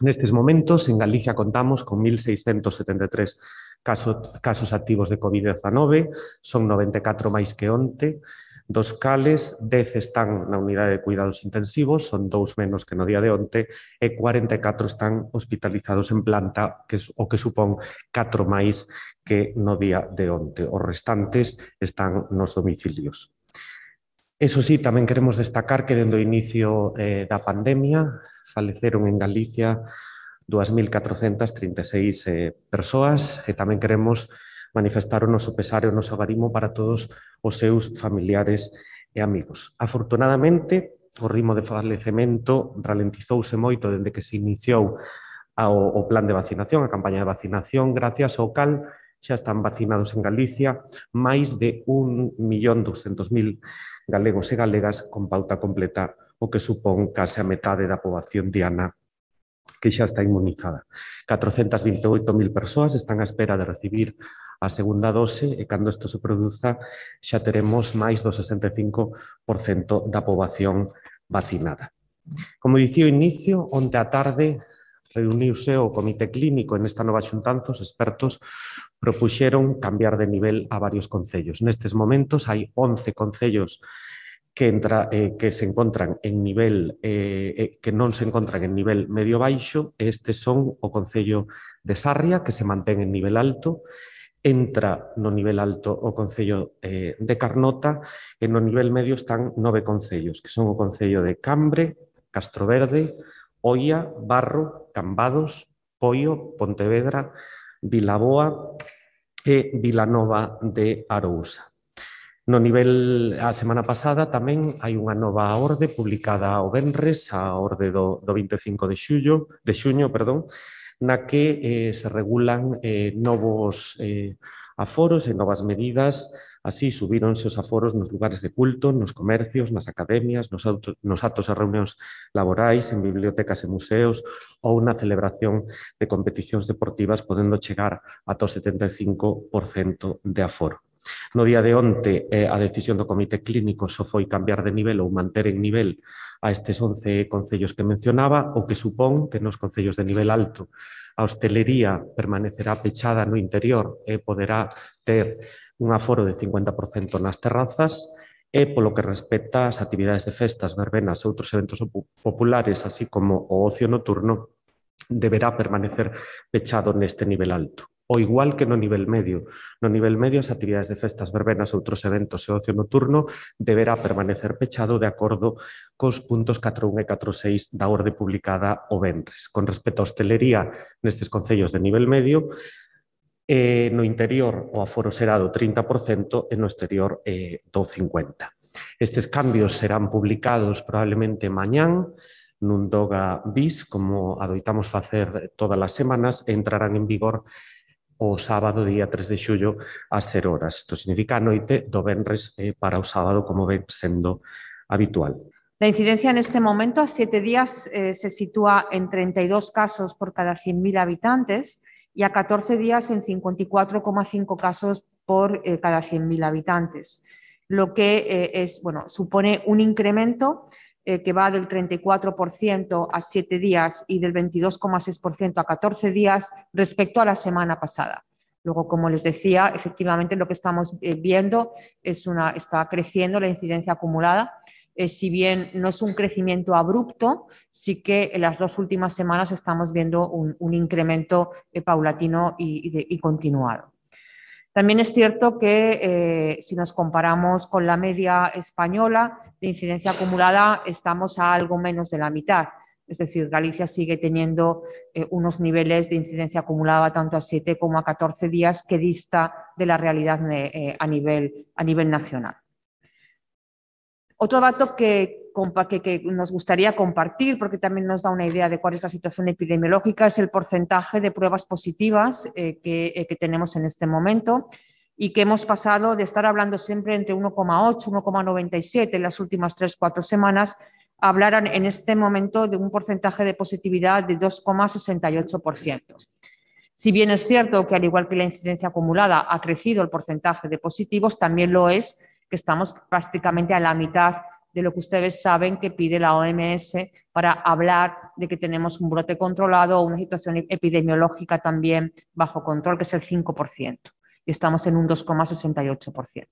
Nestes momentos, en Galicia contamos con 1.673 casos, casos activos de COVID-19, son 94 máis que onte, dos cales 10 están na unidade de cuidados intensivos, son dous menos que no día de onte, e 44 están hospitalizados en planta, que o que supón 4 máis que no día de onte. Os restantes están nos domicilios. Eso sí, tamén queremos destacar que dentro do inicio eh, da pandemia faleceron en Galicia 2.436 eh, persoas e tamén queremos manifestar o noso pesar e o noso agarimo para todos os seus familiares e amigos. Afortunadamente, o ritmo de falecemento ralentizouse moito dende que se iniciou ao, o plan de vacinación, a campaña de vacinación, gracias ao cal xa están vacinados en Galicia máis de 1.200.000 galegos e galegas con pauta completa o que supón case a metade da poboación diana que xa está inmunizada. 428.000 persoas están á espera de recibir a segunda dose e cando isto se produza xa teremos máis do 65% da poboación vacinada. Como dicía o inicio, onte a tarde reuniuse o Comité Clínico en esta nova xuntanza, os expertos propuxeron cambiar de nivel a varios concellos. Nestes momentos hai 11 concellos que, entra, eh, que se encuentran en nivel eh, eh, que no se encuentran en nivel medio baixo, Este son o Concello de Sarria, que se mantén en nivel alto, entra no nivel alto o Concello de Carnota, En el nivel medio están nueve concellos, que son o Concello de Cambre, Castro Verde, Oia, Barro, Cambados, Pollo, Pontevedra, Vilaboa y e Vilanova de Arousa. No nivel a semana pasada tamén hai unha nova orde publicada o Benres, a orde do, do 25 de xullo, de xuño, perdón, na que eh, se regulan eh, novos eh, aforos e novas medidas Así subíronse os aforos nos lugares de culto, nos comercios, nas academias, nos, auto, nos actos e reunións laborais, en bibliotecas e museos ou na celebración de competicións deportivas podendo chegar ata o 75% de aforo. No día de onte, eh, a decisión do Comité Clínico só foi cambiar de nivel ou manter en nivel a estes 11 concellos que mencionaba, o que supón que nos concellos de nivel alto a hostelería permanecerá pechada no interior e poderá ter un aforo de 50% nas terrazas, e polo que respecta ás actividades de festas, verbenas e outros eventos populares, así como o ocio nocturno, deberá permanecer pechado neste nivel alto o igual que no nivel medio. No nivel medio, as actividades de festas, verbenas, outros eventos e ocio nocturno deberá permanecer pechado de acordo cos puntos 41 e 46 da orde publicada o Benres. Con respecto a hostelería nestes concellos de nivel medio, eh, no interior o aforo será do 30% e no exterior eh, do 50%. Estes cambios serán publicados probablemente mañán, nun DOGA bis, como adoitamos facer todas as semanas, e entrarán en vigor o sábado día 3 de xullo a 0 horas. Esto significa anoite, noite do eh, para o sábado, como ven sendo habitual. La incidencia en este momento a 7 días eh, se sitúa en 32 casos por cada 100.000 habitantes y a 14 días en 54,5 casos por eh, cada 100.000 habitantes, lo que es, bueno, supone un incremento eh, que va del 34% a 7 días y del 22,6% a 14 días respecto a la semana pasada. Luego, como les decía, efectivamente lo que estamos eh, viendo es una, está creciendo la incidencia acumulada. Eh, si bien no es un crecimiento abrupto, sí que en las dos últimas semanas estamos viendo un, incremento paulatino y continuado. También es cierto que eh, si nos comparamos con la media española de incidencia acumulada, estamos a algo menos de la mitad. Es decir, Galicia sigue teniendo eh, unos niveles de incidencia acumulada tanto a 7 como a 14 días que dista de la realidad eh, a, nivel, a nivel nacional. Otro dato que que, nos gustaría compartir, porque también nos da una idea de cuál es la situación epidemiológica, es el porcentaje de pruebas positivas eh, eh, que, tenemos en este momento y que hemos pasado de estar hablando siempre entre 1,8, 1,97 en las últimas 3-4 semanas, a hablar en este momento de un porcentaje de positividad de 2,68%. Si bien es cierto que al igual que la incidencia acumulada ha crecido el porcentaje de positivos, también lo es que estamos prácticamente a la mitad de lo que ustedes saben que pide la OMS para hablar de que tenemos un brote controlado o una situación epidemiológica también bajo control, que es el 5%, y estamos en un 2,68%.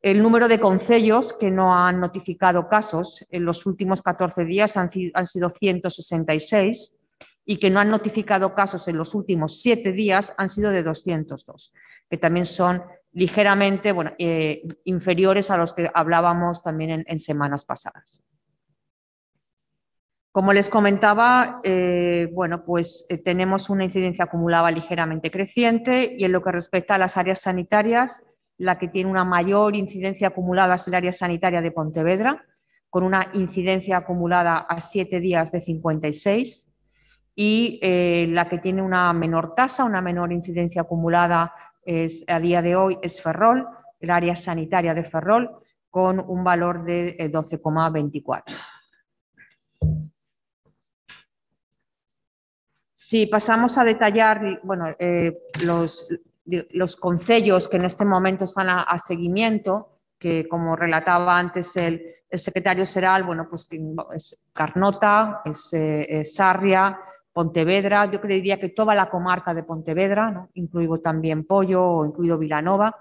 El número de concellos que no han notificado casos en los últimos 14 días han, sido 166 y que no han notificado casos en los últimos 7 días han sido de 202, que también son ligeramente bueno, eh, inferiores a los que hablábamos también en, semanas pasadas. Como les comentaba, eh, bueno, pues eh, tenemos una incidencia acumulada ligeramente creciente y en lo que respecta a las áreas sanitarias, la que tiene una mayor incidencia acumulada es el área sanitaria de Pontevedra, con una incidencia acumulada a siete días de 56 y la que tiene una menor tasa, una menor incidencia acumulada es, a día de hoy es Ferrol, el área sanitaria de Ferrol, con un valor de 12,24. Eh, si pasamos a detallar eh, los, los concellos que en este momento están a, seguimiento, que como relataba antes el, secretario Seral, bueno, pues es Carnota, es eh, Sarria, Pontevedra, yo creería que toda la comarca de Pontevedra, incluido también Pollo o incluido Vilanova.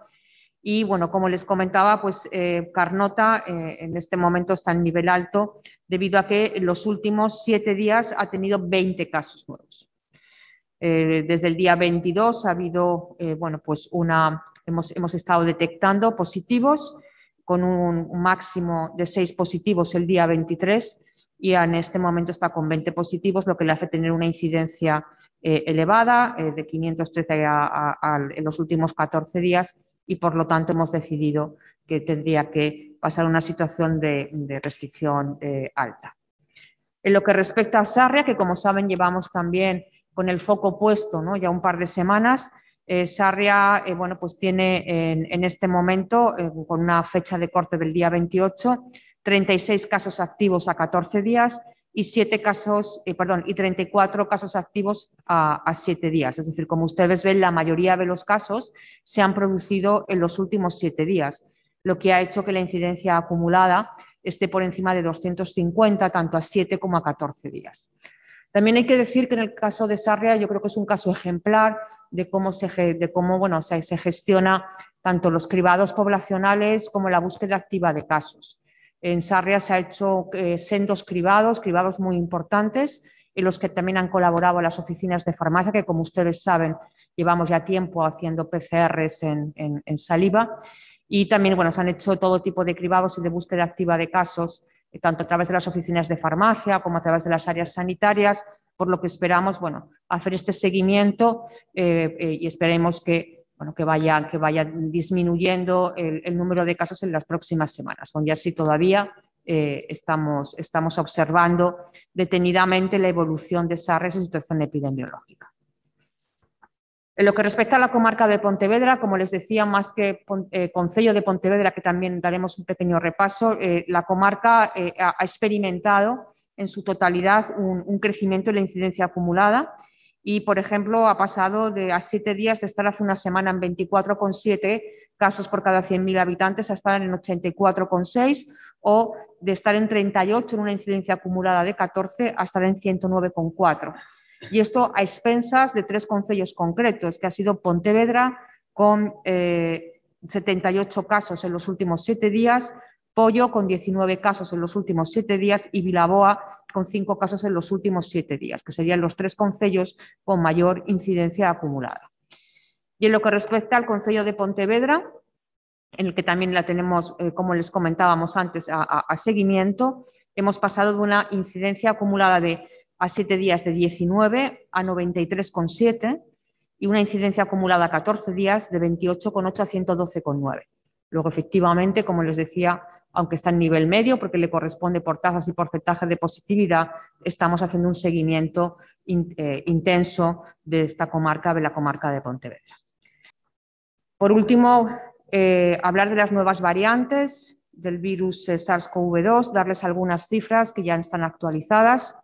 Y bueno, como les comentaba, pues eh, Carnota eh, en este momento está en nivel alto debido a que en los últimos siete días ha tenido 20 casos nuevos. Eh, desde el día 22 ha habido, bueno, pues una, hemos, hemos estado detectando positivos con un máximo de seis positivos el día 23 y en este momento está con 20 positivos, lo que le hace tener una incidencia eh, elevada eh, de 513 en los últimos 14 días y por lo tanto hemos decidido que tendría que pasar una situación de, restricción eh, alta. En lo que respecta a Sarria, que como saben llevamos también con el foco puesto ya un par de semanas, Sarria bueno, pues tiene en, en este momento, con una fecha de corte del día 28, 36 casos activos a 14 días y, 7 casos, eh, perdón, y 34 casos activos a, 7 días. Es decir, como ustedes ven, la mayoría de los casos se han producido en los últimos 7 días, lo que ha hecho que la incidencia acumulada esté por encima de 250, tanto a 7 como a 14 días. También hay que decir que en el caso de Sarria yo creo que es un caso ejemplar de cómo se, de cómo, bueno, se gestiona tanto los cribados poblacionales como la búsqueda activa de casos. En Sarria se han hecho eh, sendos cribados, cribados muy importantes, en los que también han colaborado las oficinas de farmacia, que como ustedes saben, llevamos ya tiempo haciendo PCRs en, saliva. Y también bueno, se han hecho todo tipo de cribados y de búsqueda activa de casos, eh, tanto a través de las oficinas de farmacia como a través de las áreas sanitarias, por lo que esperamos bueno, hacer este seguimiento eh, y esperemos que bueno, que vaya, que vaya disminuyendo el, número de casos en las próximas semanas, donde así todavía eh, estamos, estamos observando detenidamente la evolución de esa situación epidemiológica. En lo que respecta a la comarca de Pontevedra, como les decía, más que eh, Concello de Pontevedra, que también daremos un pequeño repaso, eh, la comarca eh, ha experimentado en su totalidad un, un crecimiento en la incidencia acumulada y, por ejemplo, ha pasado de a siete días de estar hace una semana en 24,7 casos por cada 100.000 habitantes a estar en 84,6 o de estar en 38 en una incidencia acumulada de 14 a estar en 109,4. Y esto a expensas de tres concellos concretos, que ha sido Pontevedra con 78 eh, casos en los últimos siete días, Pollo con 19 casos en los últimos siete días y Vilaboa con cinco casos en los últimos siete días, que serían los tres concellos con mayor incidencia acumulada. Y en lo que respecta al concello de Pontevedra, en el que también la tenemos, eh, como les comentábamos antes, a, seguimiento, hemos pasado de una incidencia acumulada de a siete días de 19 a 93,7 y una incidencia acumulada a 14 días de 28,8 a 112,9. Luego, efectivamente, como les decía, aunque está en nivel medio, porque le corresponde por tasas y porcentaje de positividad, estamos haciendo un seguimiento eh, intenso de esta comarca, de la comarca de Pontevedra. Por último, eh, hablar de las nuevas variantes del virus eh, SARS-CoV-2, darles algunas cifras que ya están actualizadas.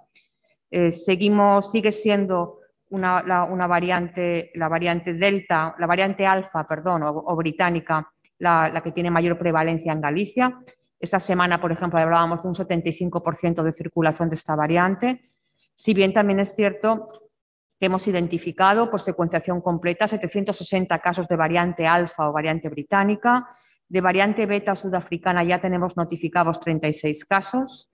seguimos, sigue siendo una, variante, la variante delta, la variante alfa, perdón, o británica, la, que tiene mayor prevalencia en Galicia. Esta semana, por ejemplo, hablábamos de un 75% de circulación de esta variante. Si bien también es cierto que hemos identificado por secuenciación completa 760 casos de variante alfa o variante británica. De variante beta sudafricana ya tenemos notificados 36 casos.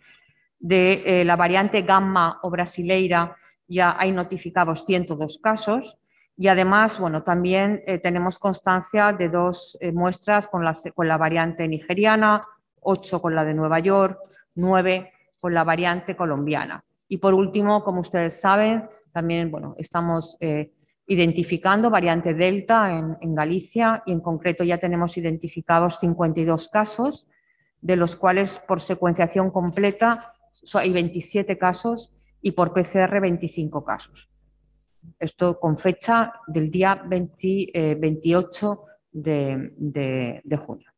De eh, la variante gamma o brasileira ya hay notificados 102 casos. Y además, bueno, también eh, tenemos constancia de dos eh, muestras con la, con la variante nigeriana, ocho con la de Nueva York, nueve con la variante colombiana. Y por último, como ustedes saben, también bueno, estamos eh, identificando variante Delta en, en, Galicia y en concreto ya tenemos identificados 52 casos, de los cuales por secuenciación completa hay 27 casos y por PCR 25 casos. Esto con fecha del día 28 eh, de, junio.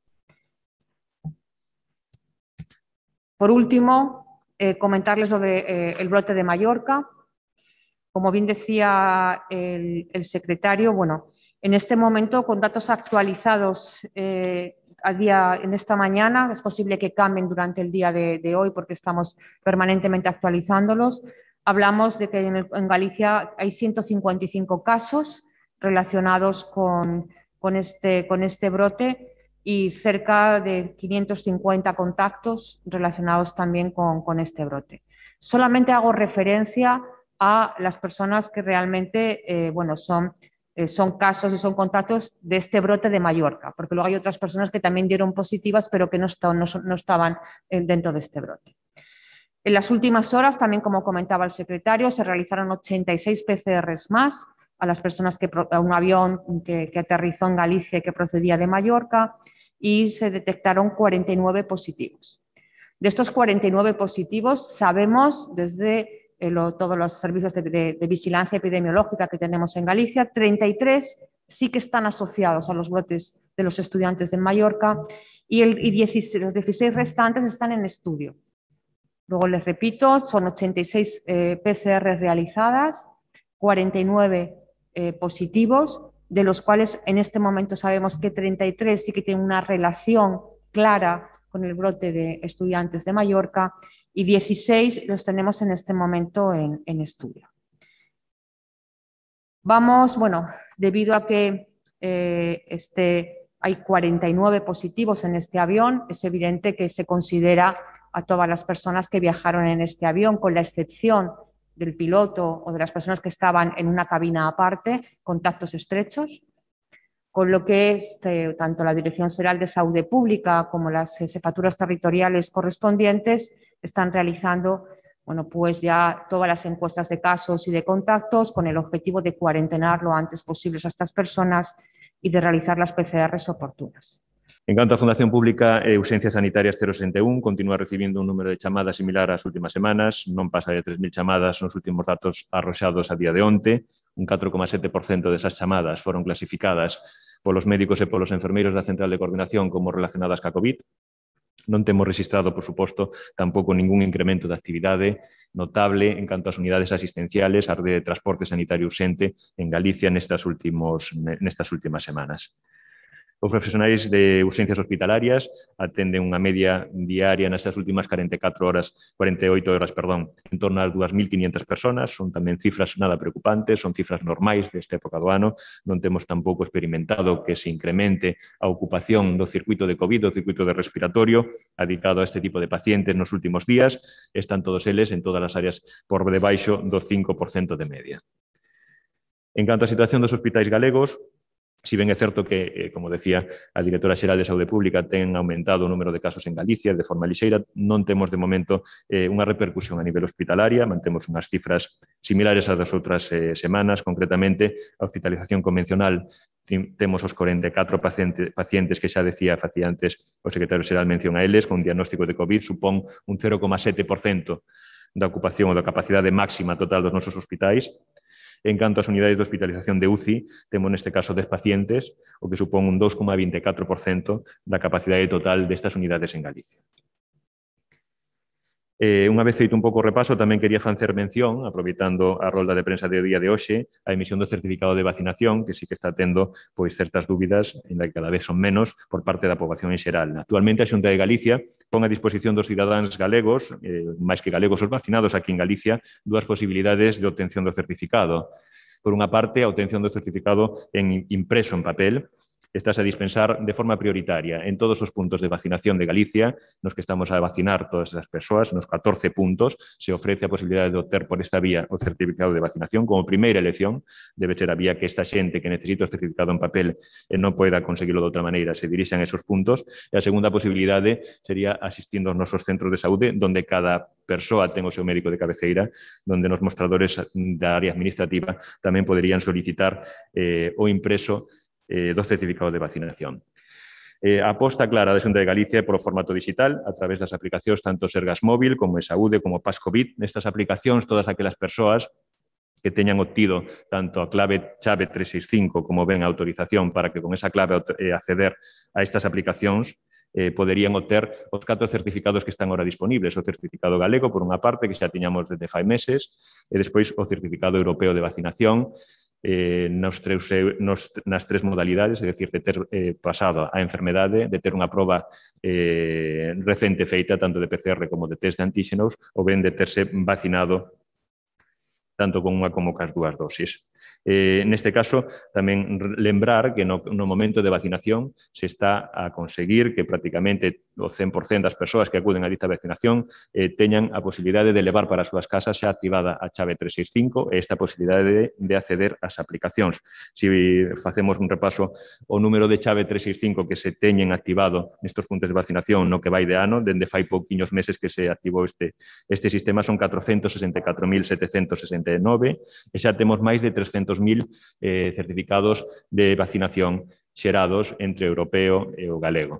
Por último, eh, comentarles sobre eh, el brote de Mallorca. Como bien decía el, secretario, bueno, en este momento, con datos actualizados a día, en esta mañana, es posible que cambien durante el día de, de hoy porque estamos permanentemente actualizándolos Hablamos de que en, Galicia hay 155 casos relacionados este, con, este, brote y cerca de 550 contactos relacionados también con, este brote. Solamente hago referencia a las personas que realmente eh, bueno, eh, son, casos y son contactos de este brote de Mallorca, porque luego hay otras personas que también dieron positivas, pero que no, estaban eh, dentro de este brote. En las últimas horas, también como comentaba el secretario, se realizaron 86 PCRs más a las personas que un avión que, aterrizó en Galicia y que procedía de Mallorca y se detectaron 49 positivos. De estos 49 positivos, sabemos desde eh, todos los servicios de, vigilancia epidemiológica que tenemos en Galicia, 33 sí que están asociados a los brotes de los estudiantes de Mallorca y, los 16 restantes están en estudio. Luego les repito, son 86 eh, PCR realizadas, 49 eh, positivos, de los cuales en este momento sabemos que 33 sí que tienen una relación clara con el brote de estudiantes de Mallorca y 16 los tenemos en este momento en, estudio. Vamos, bueno, debido a que eh, este, hay 49 positivos en este avión, es evidente que se considera a todas las personas que viajaron en este avión, con la excepción del piloto o de las personas que estaban en una cabina aparte, contactos estrechos, con lo que este, tanto la Dirección General de Salud Pública como las jefaturas territoriales correspondientes están realizando bueno, pues ya todas las encuestas de casos y de contactos con el objetivo de cuarentenar lo antes posible a estas personas y de realizar las PCRs oportunas. En canto a Fundación Pública eh, e Ausencias Sanitarias 061, continúa recibindo un número de chamadas similar ás últimas semanas, non pasa de 3.000 chamadas nos últimos datos arroxados a día de onte, un 4,7% desas chamadas foron clasificadas polos médicos e polos enfermeiros da Central de Coordinación como relacionadas ca COVID, Non temos registrado, por suposto, tampouco ningún incremento de actividade notable en canto ás unidades asistenciales, rede de transporte sanitario ausente en Galicia nestas, últimos, nestas últimas semanas. Os profesionais de urxencias hospitalarias atenden unha media diaria nas as últimas 44 horas, 48 horas, perdón, en torno ás 2.500 personas, son tamén cifras nada preocupantes, son cifras normais desta época do ano, non temos tampouco experimentado que se incremente a ocupación do circuito de COVID, do circuito de respiratorio, adicado a este tipo de pacientes nos últimos días, están todos eles en todas as áreas por debaixo do 5% de media. En canto á situación dos hospitais galegos, Si ben é certo que, eh, como decía a directora xeral de Saúde Pública, ten aumentado o número de casos en Galicia de forma lixeira, non temos de momento eh, unha repercusión a nivel hospitalaria, mantemos unhas cifras similares ás das outras eh, semanas, concretamente a hospitalización convencional temos os 44 paciente, pacientes que xa decía facía antes o secretario xeral mención a eles con diagnóstico de COVID, supón un 0,7% da ocupación ou da capacidade máxima total dos nosos hospitais, en cuanto a las unidades de hospitalización de UCI, tenemos en este caso 10 pacientes, o que supone un 2,24% de la capacidad total de estas unidades en Galicia. Eh, unha vez feito un pouco o repaso, tamén quería facer mención, aproveitando a rolda de prensa de día de hoxe, a emisión do certificado de vacinación, que sí que está tendo pois certas dúbidas, en que cada vez son menos, por parte da poboación en xeral. Actualmente a Xunta de Galicia pon a disposición dos cidadáns galegos, eh, máis que galegos os vacinados aquí en Galicia, dúas posibilidades de obtención do certificado. Por unha parte, a obtención do certificado en impreso en papel, estás a dispensar de forma prioritaria en todos los puntos de vacinación de Galicia, los que estamos a vacinar todas esas personas, los 14 puntos, se ofrece la posibilidad de obtener por esta vía o certificado de vacinación como primera elección. Debe ser la vía que esta gente que necesita el certificado en papel eh, no pueda conseguirlo de otra manera, se a esos puntos. La segunda posibilidad sería asistiendo a nuestros centros de salud, donde cada persona tenga su médico de cabeceira, donde los mostradores de área administrativa también podrían solicitar eh, o impreso eh, dos certificados de vacinación. Eh, aposta clara da Xunta de Galicia por o formato digital a través das aplicacións tanto Sergas Móvil como Saúde como Pascovid. Nestas aplicacións todas aquelas persoas que teñan obtido tanto a clave chave 365 como ben a autorización para que con esa clave eh, acceder a estas aplicacións eh, poderían obter os catro certificados que están ahora disponibles, o certificado galego por unha parte que xa tiñamos desde fai meses e despois o certificado europeo de vacinación eh, nos treus, nos, nas tres modalidades, é dicir, de ter eh, pasado a enfermedade, de ter unha proba eh, recente feita tanto de PCR como de test de antíxenos, ou ben de terse vacinado tanto con unha como cas dúas dosis. Eh, neste caso, tamén lembrar que no, no momento de vacinación se está a conseguir que prácticamente o 100% das persoas que acuden a dita vacinación eh, teñan a posibilidade de levar para as súas casas xa activada a chave 365 e esta posibilidade de, de acceder ás aplicacións. Se si facemos un repaso, o número de chave 365 que se teñen activado nestos puntos de vacinación no que vai de ano, dende fai pouquiños meses que se activou este, este sistema, son 464.760 9, e xa temos máis de 300.000 eh, certificados de vacinación xerados entre o europeo e o galego.